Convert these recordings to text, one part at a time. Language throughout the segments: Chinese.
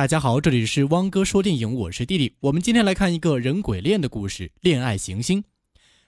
大家好，这里是汪哥说电影，我是弟弟。我们今天来看一个人鬼恋的故事，《恋爱行星》。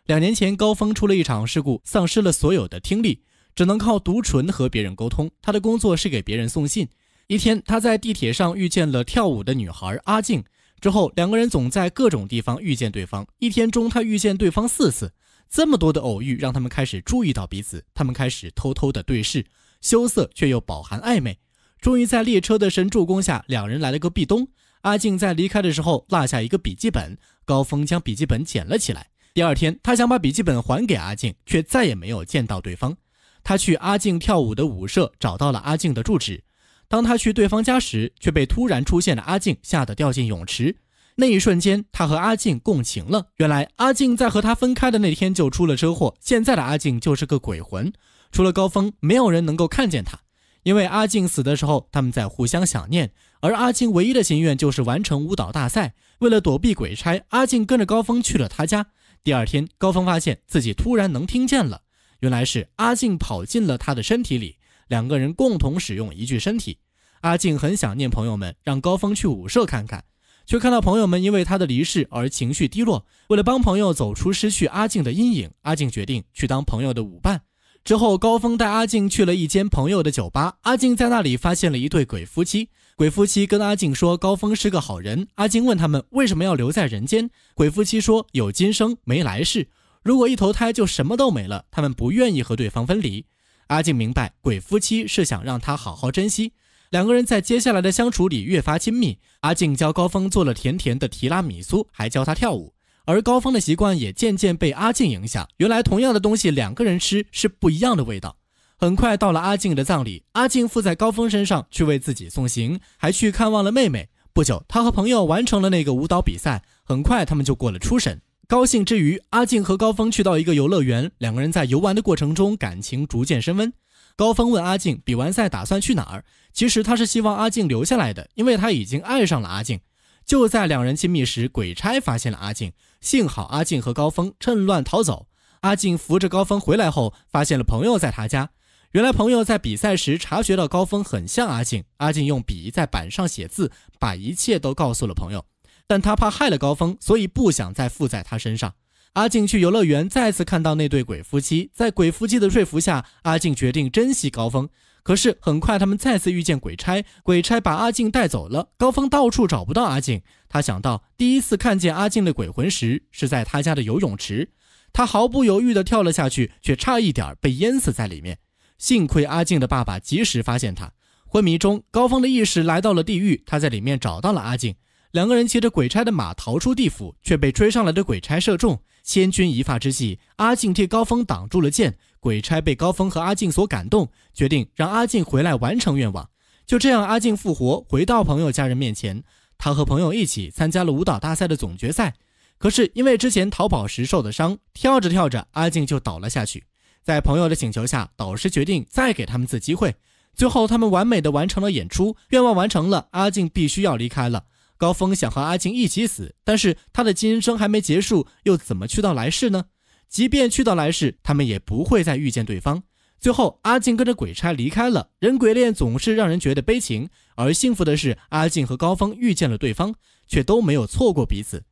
两年前，高峰出了一场事故，丧失了所有的听力，只能靠读唇和别人沟通。他的工作是给别人送信。一天，他在地铁上遇见了跳舞的女孩阿静，之后两个人总在各种地方遇见对方。一天中，他遇见对方四次，这么多的偶遇让他们开始注意到彼此，他们开始偷偷的对视，羞涩却又饱含暧昧。终于在列车的神助攻下，两人来了个壁咚。阿静在离开的时候落下一个笔记本，高峰将笔记本捡了起来。第二天，他想把笔记本还给阿静，却再也没有见到对方。他去阿静跳舞的舞社找到了阿静的住址，当他去对方家时，却被突然出现的阿静吓得掉进泳池。那一瞬间，他和阿静共情了。原来阿静在和他分开的那天就出了车祸，现在的阿静就是个鬼魂，除了高峰，没有人能够看见他。因为阿静死的时候，他们在互相想念，而阿静唯一的心愿就是完成舞蹈大赛。为了躲避鬼差，阿静跟着高峰去了他家。第二天，高峰发现自己突然能听见了，原来是阿静跑进了他的身体里，两个人共同使用一具身体。阿静很想念朋友们，让高峰去舞社看看，却看到朋友们因为他的离世而情绪低落。为了帮朋友走出失去阿静的阴影，阿静决定去当朋友的舞伴。之后，高峰带阿静去了一间朋友的酒吧。阿静在那里发现了一对鬼夫妻。鬼夫妻跟阿静说，高峰是个好人。阿静问他们为什么要留在人间。鬼夫妻说，有今生没来世，如果一投胎就什么都没了，他们不愿意和对方分离。阿静明白，鬼夫妻是想让他好好珍惜。两个人在接下来的相处里越发亲密。阿静教高峰做了甜甜的提拉米苏，还教他跳舞。而高峰的习惯也渐渐被阿静影响。原来，同样的东西，两个人吃是不一样的味道。很快到了阿静的葬礼，阿静附在高峰身上去为自己送行，还去看望了妹妹。不久，他和朋友完成了那个舞蹈比赛，很快他们就过了初审，高兴之余，阿静和高峰去到一个游乐园，两个人在游玩的过程中感情逐渐升温。高峰问阿静，比完赛打算去哪儿？其实他是希望阿静留下来的，因为他已经爱上了阿静。就在两人亲密时，鬼差发现了阿静。幸好阿静和高峰趁乱逃走。阿静扶着高峰回来后，发现了朋友在他家。原来朋友在比赛时察觉到高峰很像阿静。阿静用笔在板上写字，把一切都告诉了朋友。但他怕害了高峰，所以不想再附在他身上。阿静去游乐园，再次看到那对鬼夫妻。在鬼夫妻的说服下，阿静决定珍惜高峰。可是很快，他们再次遇见鬼差，鬼差把阿静带走了。高峰到处找不到阿静，他想到第一次看见阿静的鬼魂时是在他家的游泳池，他毫不犹豫地跳了下去，却差一点被淹死在里面。幸亏阿静的爸爸及时发现他昏迷中，高峰的意识来到了地狱，他在里面找到了阿静。两个人骑着鬼差的马逃出地府，却被追上来的鬼差射中。千钧一发之际，阿静替高峰挡住了箭。鬼差被高峰和阿静所感动，决定让阿静回来完成愿望。就这样，阿静复活，回到朋友家人面前。他和朋友一起参加了舞蹈大赛的总决赛。可是因为之前逃跑时受的伤，跳着跳着，阿静就倒了下去。在朋友的请求下，导师决定再给他们次机会。最后，他们完美的完成了演出，愿望完成了。阿静必须要离开了。高峰想和阿静一起死，但是他的今生还没结束，又怎么去到来世呢？即便去到来世，他们也不会再遇见对方。最后，阿静跟着鬼差离开了。人鬼恋总是让人觉得悲情，而幸福的是，阿静和高峰遇见了对方，却都没有错过彼此。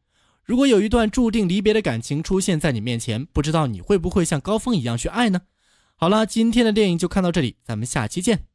如果有一段注定离别的感情出现在你面前，不知道你会不会像高峰一样去爱呢？好了，今天的电影就看到这里，咱们下期见。